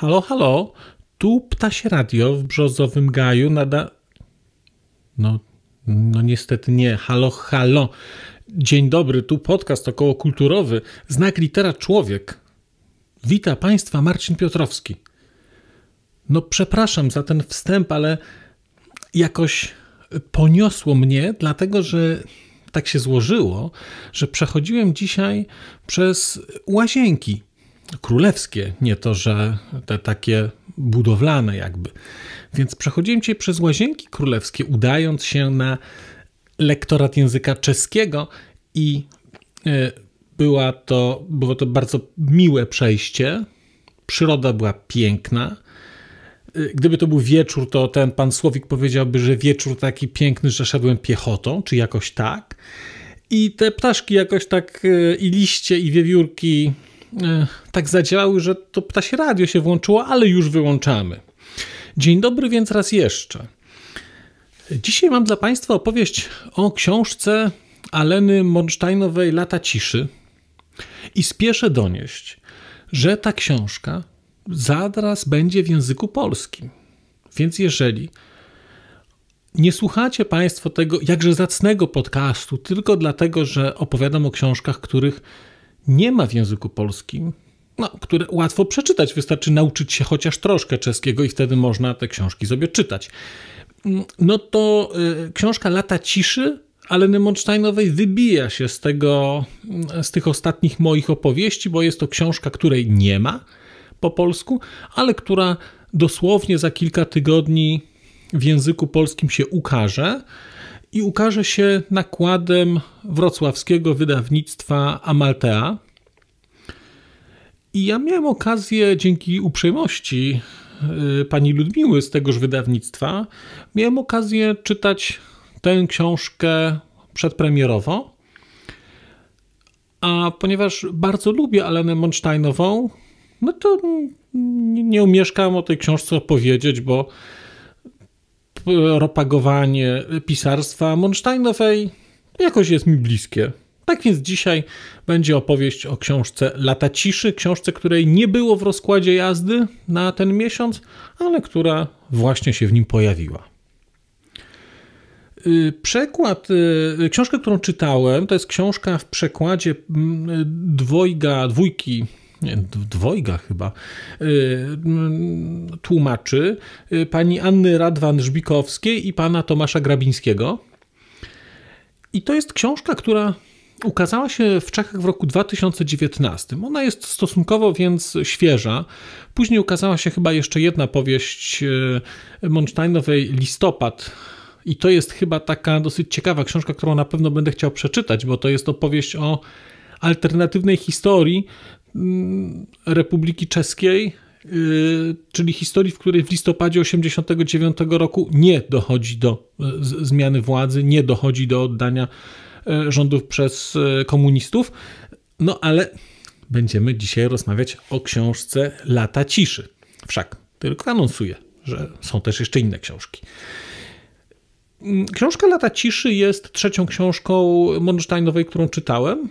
Halo, halo, tu Ptasie Radio w Brzozowym Gaju nada... No, no niestety nie. Halo, halo. Dzień dobry, tu podcast około kulturowy. Znak litera człowiek. Wita Państwa Marcin Piotrowski. No przepraszam za ten wstęp, ale jakoś poniosło mnie, dlatego że tak się złożyło, że przechodziłem dzisiaj przez łazienki królewskie, nie to, że te takie budowlane jakby. Więc przechodziłem cię przez łazienki królewskie, udając się na lektorat języka czeskiego i e, była to, było to bardzo miłe przejście. Przyroda była piękna. E, gdyby to był wieczór, to ten pan Słowik powiedziałby, że wieczór taki piękny, że szedłem piechotą, czy jakoś tak. I te ptaszki jakoś tak, e, i liście, i wiewiórki, E, tak zadziałały, że to ptasie radio się włączyło, ale już wyłączamy. Dzień dobry więc raz jeszcze. Dzisiaj mam dla Państwa opowieść o książce Aleny Monsteinowej Lata Ciszy i spieszę donieść, że ta książka zaraz będzie w języku polskim. Więc jeżeli nie słuchacie Państwo tego jakże zacnego podcastu tylko dlatego, że opowiadam o książkach, których nie ma w języku polskim, no, które łatwo przeczytać. Wystarczy nauczyć się chociaż troszkę czeskiego i wtedy można te książki sobie czytać. No to y, książka Lata Ciszy Aleny Monsteinowej wybija się z, tego, z tych ostatnich moich opowieści, bo jest to książka, której nie ma po polsku, ale która dosłownie za kilka tygodni w języku polskim się ukaże i ukaże się nakładem wrocławskiego wydawnictwa Amaltea. I ja miałem okazję dzięki uprzejmości y, pani Ludmiły z tegoż wydawnictwa, miałem okazję czytać tę książkę przedpremierowo. A ponieważ bardzo lubię Alenę Monsteinową, no to nie umieszkam o tej książce opowiedzieć, bo propagowanie e, pisarstwa Monsteinowej jakoś jest mi bliskie. Tak więc dzisiaj będzie opowieść o książce Lata Ciszy, książce, której nie było w rozkładzie jazdy na ten miesiąc, ale która właśnie się w nim pojawiła. Y, przekład, y, książkę, którą czytałem, to jest książka w przekładzie mm, dwojga, dwójki dwojga chyba, y, tłumaczy y, pani Anny Radwan-Żbikowskiej i pana Tomasza Grabińskiego. I to jest książka, która ukazała się w Czechach w roku 2019. Ona jest stosunkowo więc świeża. Później ukazała się chyba jeszcze jedna powieść y, Monsteinowej Listopad. I to jest chyba taka dosyć ciekawa książka, którą na pewno będę chciał przeczytać, bo to jest opowieść o alternatywnej historii Mm, Republiki Czeskiej, y, czyli historii, w której w listopadzie 89 roku nie dochodzi do y, zmiany władzy, nie dochodzi do oddania y, rządów przez komunistów. No ale będziemy dzisiaj rozmawiać o książce Lata Ciszy. Wszak tylko anonsuję, że są też jeszcze inne książki. Mm, książka Lata Ciszy jest trzecią książką Mondsteinowej, którą czytałem.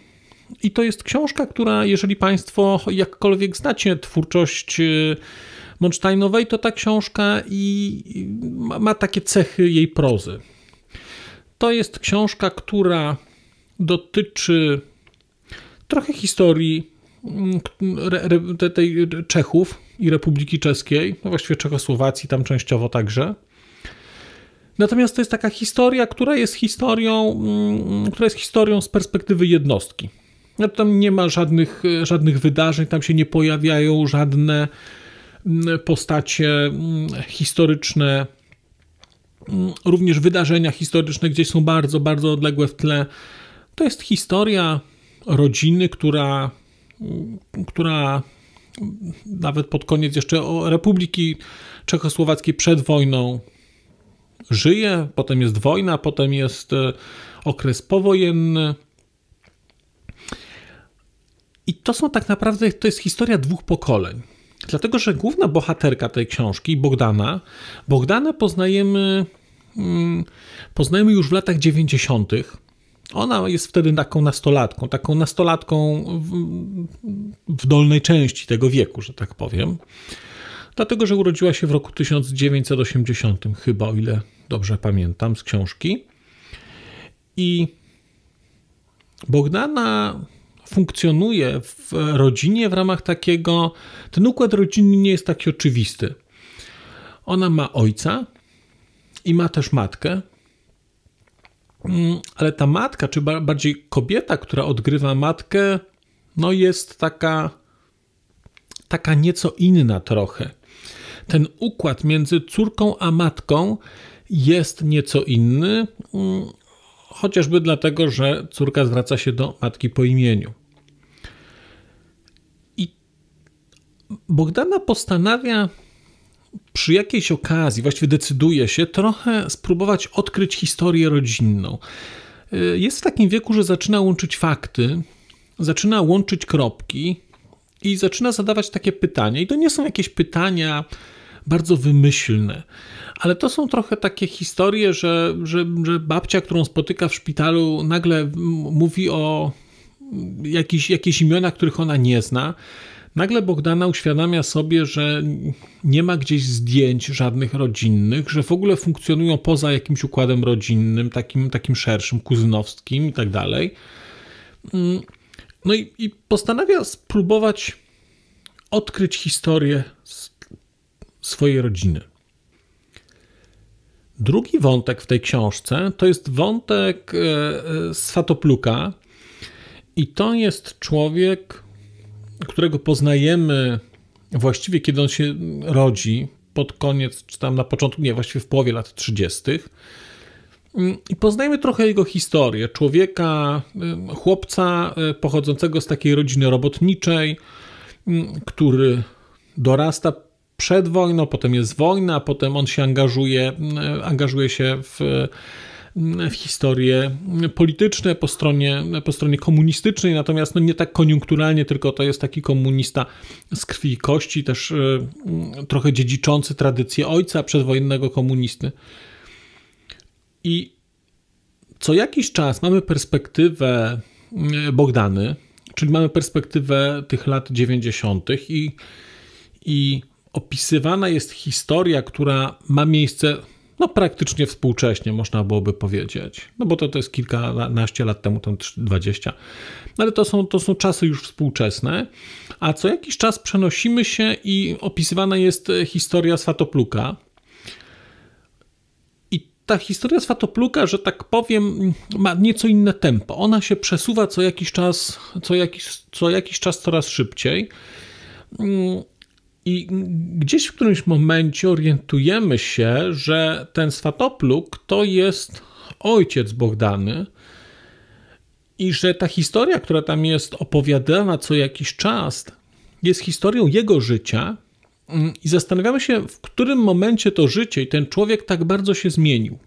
I to jest książka, która, jeżeli Państwo jakkolwiek znacie twórczość y, Monsteinowej, to ta książka i ma takie cechy jej prozy. To jest książka, która dotyczy trochę historii mm, tej Czechów i Republiki Czeskiej, no właściwie Czechosłowacji tam częściowo także. Natomiast to jest taka historia, która jest historią, mm, która jest historią z perspektywy jednostki. No tam nie ma żadnych, e, żadnych wydarzeń, tam się nie pojawiają żadne mm, postacie mm, historyczne. Mm, również wydarzenia historyczne gdzieś są bardzo, bardzo odległe w tle. To jest historia rodziny, która, która nawet pod koniec jeszcze Republiki Czechosłowackiej przed wojną żyje, potem jest wojna, potem jest e, okres powojenny. I to są tak naprawdę, to jest historia dwóch pokoleń. Dlatego, że główna bohaterka tej książki, Bogdana, Bogdana poznajemy, mm, poznajemy już w latach 90. Ona jest wtedy taką nastolatką, taką nastolatką w, w dolnej części tego wieku, że tak powiem. Dlatego, że urodziła się w roku 1980, chyba o ile dobrze pamiętam z książki. I Bogdana funkcjonuje w rodzinie w ramach takiego. Ten układ rodzinny nie jest taki oczywisty. Ona ma ojca i ma też matkę. Mm, ale ta matka, czy bardziej kobieta, która odgrywa matkę, no jest taka, taka nieco inna trochę. Ten układ między córką a matką jest nieco inny, mm, chociażby dlatego, że córka zwraca się do matki po imieniu. Bogdana postanawia przy jakiejś okazji, właściwie decyduje się trochę spróbować odkryć historię rodzinną. E, jest w takim wieku, że zaczyna łączyć fakty, zaczyna łączyć kropki i zaczyna zadawać takie pytania. I to nie są jakieś pytania bardzo wymyślne. Ale to są trochę takie historie, że, że, że, babcia, którą spotyka w szpitalu, nagle mówi o jakichś jakieś imiona, których ona nie zna. Nagle Bogdana uświadamia sobie, że nie ma gdzieś zdjęć żadnych rodzinnych, że w ogóle funkcjonują poza jakimś układem rodzinnym, takim, takim szerszym, kuzynowskim i tak dalej. Mm, no i, i postanawia spróbować odkryć historię swojej rodziny. Drugi wątek w tej książce to jest wątek e, e, Swatopluka, i to jest człowiek, którego poznajemy właściwie kiedy on się rodzi, pod koniec, czy tam na początku, nie, właściwie w połowie lat 30. Mm, I poznajmy trochę jego historię. Człowieka, y, chłopca y, pochodzącego z takiej rodziny robotniczej, mm, który dorasta przed wojną, potem jest wojna, potem on się angażuje, y, angażuje się w Mm, w historie polityczne po stronie, po stronie komunistycznej, natomiast no nie tak koniunkturalnie, tylko to jest taki komunista z krwi i kości, też e, mm, trochę dziedziczący tradycję ojca przedwojennego komunisty. I co jakiś czas mamy perspektywę mm, Bogdany, czyli mamy perspektywę tych lat 90. I, i opisywana jest historia, która ma miejsce no praktycznie współcześnie, można byłoby powiedzieć. No bo to, to jest kilkanaście lat temu, tam 20. Ale to są, to są czasy już współczesne, a co jakiś czas przenosimy się i opisywana jest e, historia Swatopluka. I ta historia Swatopluka, że tak powiem, ma nieco inne tempo. Ona się przesuwa co jakiś czas, co jakiś, co jakiś czas coraz szybciej mm, i gdzieś w którymś momencie orientujemy się, że ten Swatopluk to jest ojciec Bogdany i że ta historia, która tam jest opowiadana co jakiś czas, jest historią jego życia. Mm, I zastanawiamy się, w którym momencie to życie i ten człowiek tak bardzo się zmienił.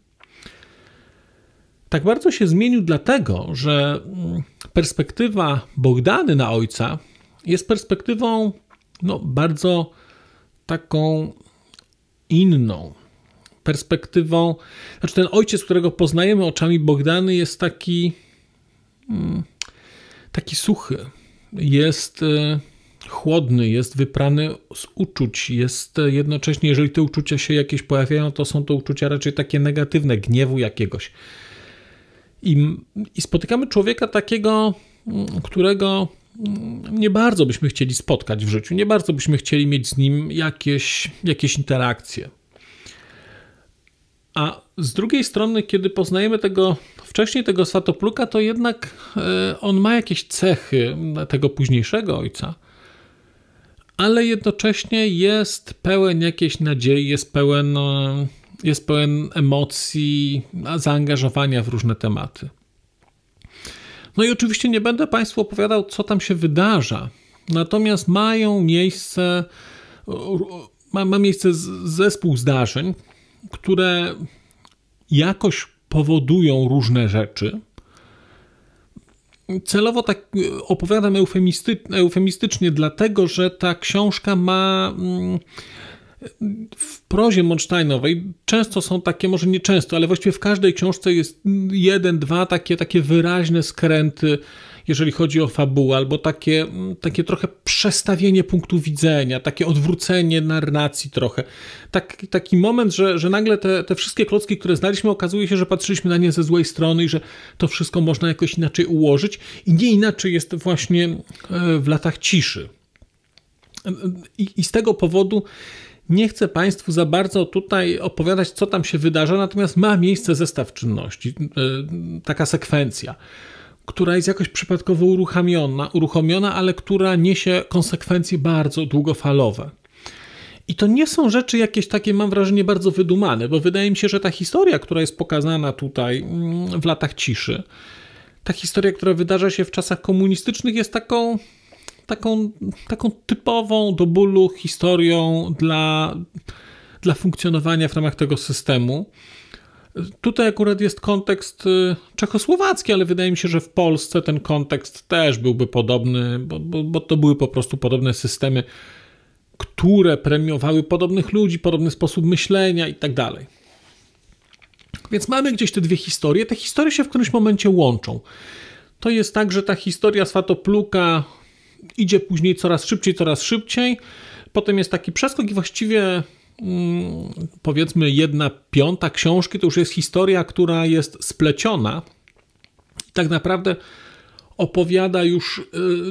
Tak bardzo się zmienił, dlatego że mm, perspektywa Bogdany na ojca jest perspektywą no, bardzo taką inną perspektywą. Znaczy, ten ojciec, którego poznajemy oczami Bogdany, jest taki, mm, taki suchy. Jest e, chłodny, jest wyprany z uczuć, jest e, jednocześnie, jeżeli te uczucia się jakieś pojawiają, to są to uczucia raczej takie negatywne, gniewu jakiegoś. I, i spotykamy człowieka takiego, mm, którego nie bardzo byśmy chcieli spotkać w życiu, nie bardzo byśmy chcieli mieć z nim jakieś, jakieś interakcje. A z drugiej strony, kiedy poznajemy tego wcześniej tego Satopluka, to jednak e, on ma jakieś cechy tego późniejszego ojca, ale jednocześnie jest pełen jakiejś nadziei, jest pełen, e, jest pełen emocji, zaangażowania w różne tematy. No i oczywiście nie będę Państwu opowiadał, co tam się wydarza. Natomiast mają miejsce, ma, ma miejsce zespół zdarzeń, które jakoś powodują różne rzeczy. Celowo tak e, opowiadam eufemistycznie, dlatego że ta książka ma mm, w prozie Monsteinowej często są takie, może nie często, ale właściwie w każdej książce jest jeden, dwa takie, takie wyraźne skręty, jeżeli chodzi o fabułę, albo takie, mm, takie trochę przestawienie punktu widzenia, takie odwrócenie narracji trochę. Tak, taki moment, że, że nagle te, te wszystkie klocki, które znaliśmy, okazuje się, że patrzyliśmy na nie ze złej strony i że to wszystko można jakoś inaczej ułożyć. I nie inaczej jest właśnie e, w latach ciszy. E, e, I, i z tego powodu nie chcę Państwu za bardzo tutaj opowiadać, co tam się wydarza, natomiast ma miejsce zestaw czynności, y, taka sekwencja, która jest jakoś przypadkowo uruchomiona, uruchomiona ale która niesie konsekwencje bardzo długofalowe. I to nie są rzeczy jakieś takie, mam wrażenie, bardzo wydumane, bo wydaje mi się, że ta historia, która jest pokazana tutaj mm, w latach ciszy, ta historia, która wydarza się w czasach komunistycznych, jest taką taką, taką typową do bólu historią dla, dla funkcjonowania w ramach tego systemu. Tutaj akurat jest kontekst y, czechosłowacki, ale wydaje mi się, że w Polsce ten kontekst też byłby podobny, bo, bo, bo to były po prostu podobne systemy, które premiowały podobnych ludzi, podobny sposób myślenia i tak dalej. Więc mamy gdzieś te dwie historie. Te historie się w którymś momencie łączą. To jest tak, że ta historia Swatopluka idzie później coraz szybciej, coraz szybciej. Potem jest taki przeskok i właściwie mm, powiedzmy jedna piąta książki to już jest historia, która jest spleciona. I tak naprawdę opowiada już, y,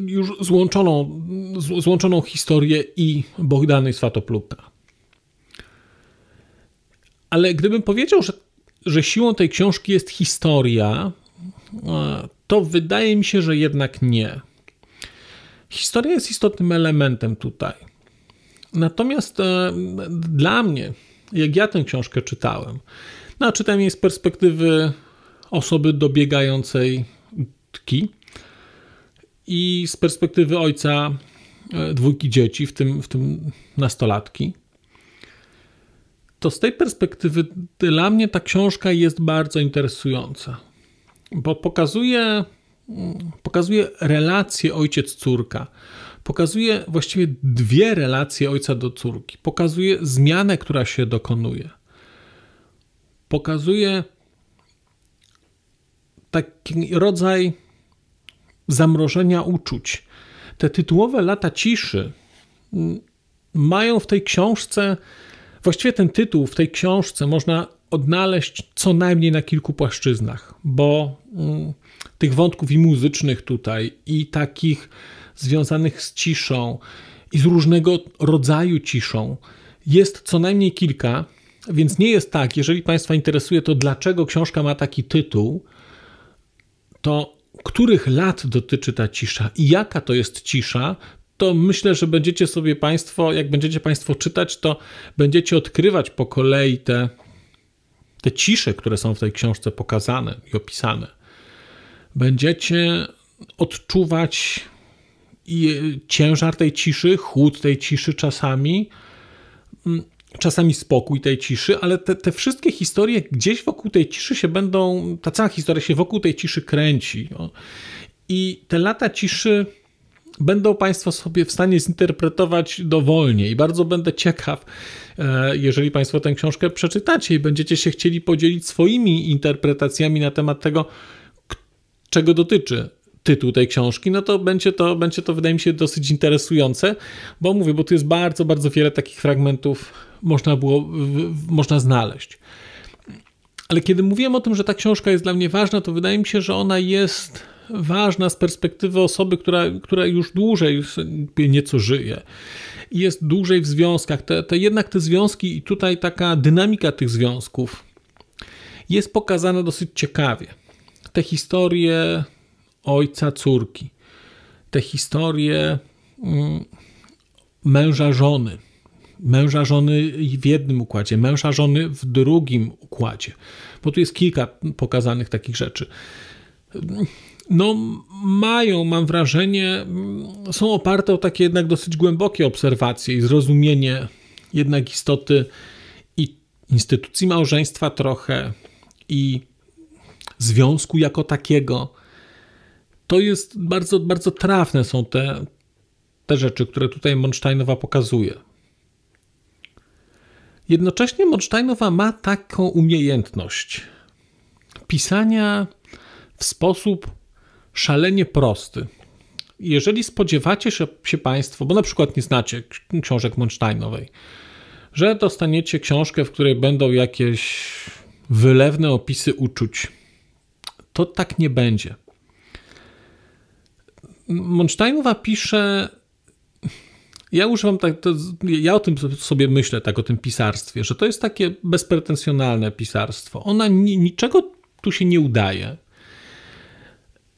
już złączoną, złączoną historię i i Svatopluka. Ale gdybym powiedział, że, że siłą tej książki jest historia, to wydaje mi się, że jednak nie. Historia jest istotnym elementem tutaj. Natomiast e, dla mnie, jak ja tę książkę czytałem, no, czytałem jej z perspektywy osoby dobiegającej tki i z perspektywy ojca e, dwójki dzieci, w tym, w tym nastolatki, to z tej perspektywy dla mnie ta książka jest bardzo interesująca, bo pokazuje pokazuje relację ojciec-córka. Pokazuje właściwie dwie relacje ojca do córki. Pokazuje zmianę, która się dokonuje. Pokazuje taki rodzaj zamrożenia uczuć. Te tytułowe lata ciszy mm, mają w tej książce, właściwie ten tytuł w tej książce można odnaleźć co najmniej na kilku płaszczyznach, bo. Mm, tych wątków i muzycznych tutaj, i takich związanych z ciszą, i z różnego rodzaju ciszą jest co najmniej kilka, więc nie jest tak, jeżeli Państwa interesuje to, dlaczego książka ma taki tytuł, to których lat dotyczy ta cisza i jaka to jest cisza, to myślę, że będziecie sobie Państwo, jak będziecie Państwo czytać, to będziecie odkrywać po kolei te, te cisze, które są w tej książce pokazane i opisane. Będziecie odczuwać ciężar tej ciszy, chłód tej ciszy czasami, mm, czasami spokój tej ciszy, ale te, te wszystkie historie gdzieś wokół tej ciszy się będą, ta cała historia się wokół tej ciszy kręci. I te lata ciszy będą Państwo sobie w stanie zinterpretować dowolnie i bardzo będę ciekaw, e, jeżeli Państwo tę książkę przeczytacie i będziecie się chcieli podzielić swoimi interpretacjami na temat tego, czego dotyczy tytuł tej książki, no to będzie to, będzie to wydaje mi się dosyć interesujące, bo mówię, bo tu jest bardzo, bardzo wiele takich fragmentów można było, można znaleźć. Ale kiedy mówiłem o tym, że ta książka jest dla mnie ważna, to wydaje mi się, że ona jest ważna z perspektywy osoby, która, która już dłużej nieco żyje. Jest dłużej w związkach. Te, te, jednak te związki i tutaj taka dynamika tych związków jest pokazana dosyć ciekawie te historie ojca, córki, te historie mm, męża, żony, męża, żony w jednym układzie, męża, żony w drugim układzie, bo tu jest kilka pokazanych takich rzeczy. No, mają, mam wrażenie, mm, są oparte o takie jednak dosyć głębokie obserwacje i zrozumienie jednak istoty i instytucji małżeństwa trochę i związku jako takiego. To jest bardzo, bardzo trafne są te, te rzeczy, które tutaj Monsteinowa pokazuje. Jednocześnie Monsteinowa ma taką umiejętność pisania w sposób szalenie prosty. Jeżeli spodziewacie się Państwo, bo na przykład nie znacie książek Monsteinowej, że dostaniecie książkę, w której będą jakieś wylewne opisy uczuć, to tak nie będzie. Monsteinowa pisze. Ja używam tak, to, ja o tym sobie myślę, tak o tym pisarstwie, że to jest takie bezpretensjonalne pisarstwo. Ona ni, niczego tu się nie udaje.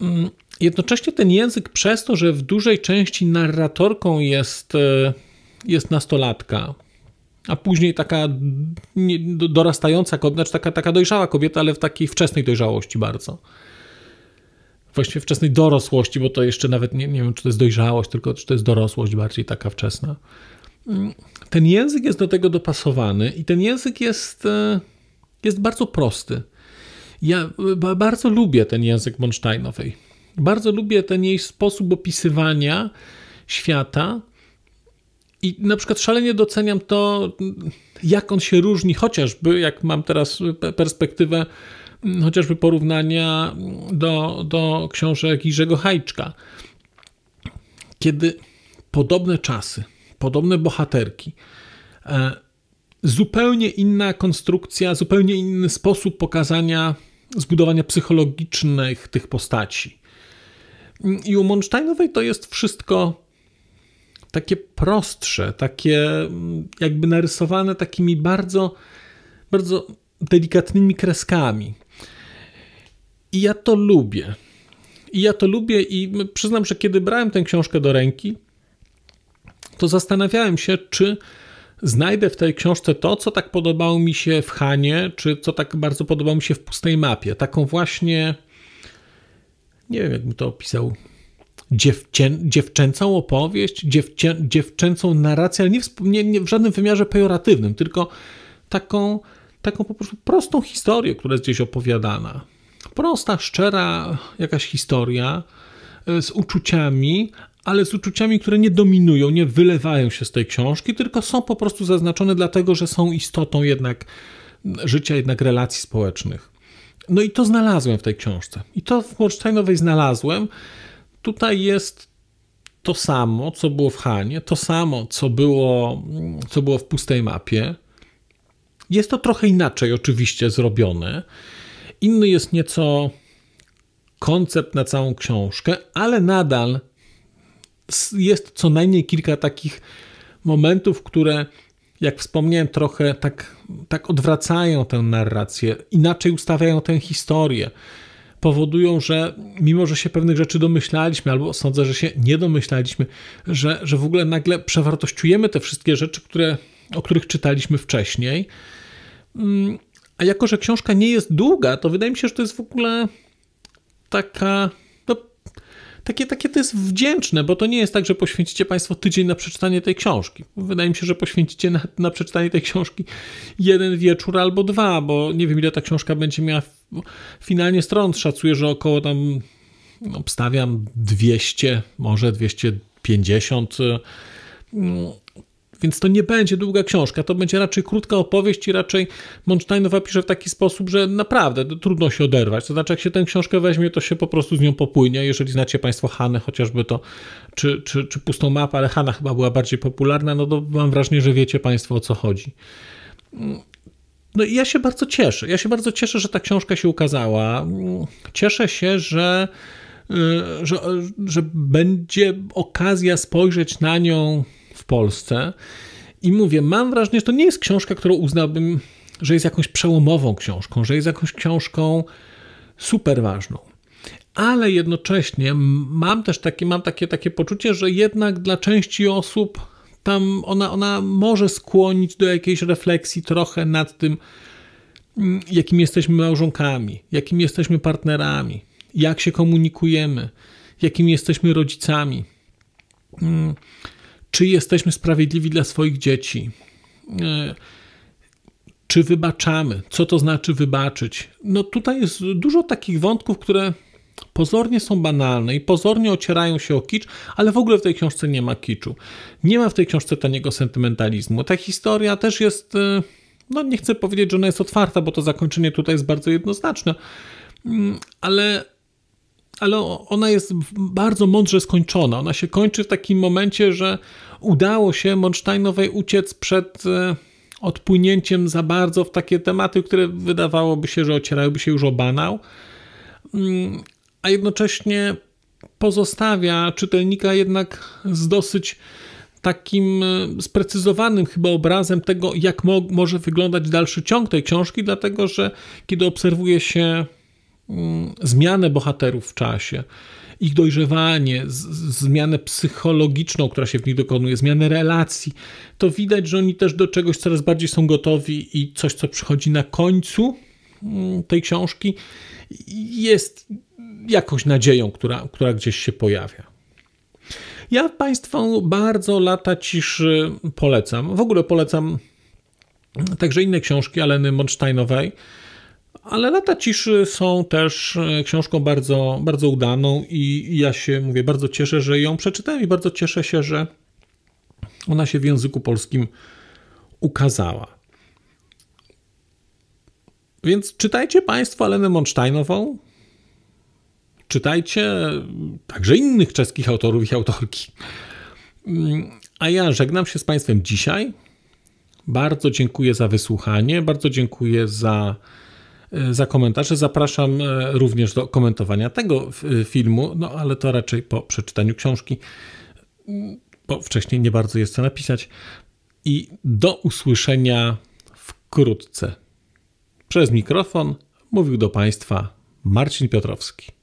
Mm, jednocześnie ten język, przez to, że w dużej części narratorką jest, e, jest nastolatka, a później taka dorastająca, znaczy taka, taka dojrzała kobieta, ale w takiej wczesnej dojrzałości bardzo. Właściwie wczesnej dorosłości, bo to jeszcze nawet nie, nie wiem, czy to jest dojrzałość, tylko czy to jest dorosłość bardziej taka wczesna. Mm, ten język jest do tego dopasowany i ten język jest, e, jest bardzo prosty. Ja e, bardzo lubię ten język Monsteinowej. Bardzo lubię ten jej sposób opisywania świata i na przykład szalenie doceniam to, jak on się różni, chociażby jak mam teraz perspektywę, mm, chociażby porównania do, do książek Iżego Hajczka. Kiedy podobne czasy, podobne bohaterki, e, zupełnie inna konstrukcja, zupełnie inny sposób pokazania, zbudowania psychologicznych tych postaci. Mm, I u Monsteinowej to jest wszystko takie prostsze, takie mm, jakby narysowane takimi bardzo, bardzo delikatnymi kreskami. I ja to lubię. I ja to lubię i przyznam, że kiedy brałem tę książkę do ręki, to zastanawiałem się, czy znajdę w tej książce to, co tak podobało mi się w Hanie, czy co tak bardzo podobało mi się w pustej mapie. Taką właśnie, nie wiem, jakbym to opisał dziewczę, dziewczęcą opowieść, dziewczę, dziewczęcą narrację, ale nie, nie, nie, w żadnym wymiarze pejoratywnym, tylko taką, taką po prostu prostą historię, która jest gdzieś opowiadana. Prosta, szczera jakaś historia e, z uczuciami, ale z uczuciami, które nie dominują, nie wylewają się z tej książki, tylko są po prostu zaznaczone dlatego, że są istotą jednak życia, jednak relacji społecznych. No i to znalazłem w tej książce. I to w Wolsteinowej znalazłem tutaj jest to samo, co było w Hanie, to samo, co było, co było w pustej mapie. Jest to trochę inaczej, oczywiście, zrobione. Inny jest nieco koncept na całą książkę, ale nadal jest co najmniej kilka takich momentów, które, jak wspomniałem, trochę tak, tak odwracają tę narrację, inaczej ustawiają tę historię powodują, że mimo, że się pewnych rzeczy domyślaliśmy, albo sądzę, że się nie domyślaliśmy, że, że w ogóle nagle przewartościujemy te wszystkie rzeczy, które, o których czytaliśmy wcześniej. Mm, a jako, że książka nie jest długa, to wydaje mi się, że to jest w ogóle taka takie, takie to jest wdzięczne, bo to nie jest tak, że poświęcicie Państwo tydzień na przeczytanie tej książki. Wydaje mi się, że poświęcicie na, na przeczytanie tej książki jeden wieczór albo dwa, bo nie wiem ile ta książka będzie miała finalnie stron. Szacuję, że około tam no, obstawiam 200, może 250. Y, no, więc to nie będzie długa książka, to będzie raczej krótka opowieść i raczej Monsteinowa pisze w taki sposób, że naprawdę trudno się oderwać. To znaczy, jak się tę książkę weźmie, to się po prostu z nią popłynie. Jeżeli znacie Państwo Hanę chociażby to, czy, czy, czy pustą mapę, ale Hanna chyba była bardziej popularna, no to mam wrażenie, że wiecie Państwo o co chodzi. No i ja się bardzo cieszę. Ja się bardzo cieszę, że ta książka się ukazała. Cieszę się, że, y, że, że będzie okazja spojrzeć na nią w Polsce. I mówię, mam wrażenie, że to nie jest książka, którą uznałbym, że jest jakąś przełomową książką, że jest jakąś książką super ważną. Ale jednocześnie mam też takie, mam takie, takie poczucie, że jednak dla części osób tam ona, ona może skłonić do jakiejś refleksji trochę nad tym, jakimi jesteśmy małżonkami, jakimi jesteśmy partnerami, jak się komunikujemy, jakimi jesteśmy rodzicami. Mm. Czy jesteśmy sprawiedliwi dla swoich dzieci? E, czy wybaczamy? Co to znaczy wybaczyć? No tutaj jest dużo takich wątków, które pozornie są banalne i pozornie ocierają się o kicz, ale w ogóle w tej książce nie ma kiczu. Nie ma w tej książce taniego sentymentalizmu. Ta historia też jest, e, no nie chcę powiedzieć, że ona jest otwarta, bo to zakończenie tutaj jest bardzo jednoznaczne, mm, ale ale ona jest bardzo mądrze skończona. Ona się kończy w takim momencie, że udało się Monsteinowej uciec przed e, odpłynięciem za bardzo w takie tematy, które wydawałoby się, że ocierałyby się już o banał, mm, a jednocześnie pozostawia czytelnika jednak z dosyć takim e, sprecyzowanym chyba obrazem tego, jak mo może wyglądać dalszy ciąg tej książki, dlatego że kiedy obserwuje się Mm, zmianę bohaterów w czasie, ich dojrzewanie, zmianę psychologiczną, która się w nich dokonuje, zmianę relacji, to widać, że oni też do czegoś coraz bardziej są gotowi i coś, co przychodzi na końcu mm, tej książki, jest jakąś nadzieją, która, która gdzieś się pojawia. Ja Państwu bardzo lata ciszy polecam. W ogóle polecam także inne książki Aleny Monsteinowej. Ale lata ciszy są też e, książką bardzo, bardzo udaną i ja się, mówię, bardzo cieszę, że ją przeczytałem i bardzo cieszę się, że ona się w języku polskim ukazała. Więc czytajcie Państwo Alenę Monsztajnową, czytajcie także innych czeskich autorów i autorki. Mm, a ja żegnam się z Państwem dzisiaj. Bardzo dziękuję za wysłuchanie, bardzo dziękuję za E, za komentarze. Zapraszam e, również do komentowania tego e, filmu, no ale to raczej po przeczytaniu książki, bo wcześniej nie bardzo jest co napisać. I do usłyszenia wkrótce. Przez mikrofon mówił do Państwa Marcin Piotrowski.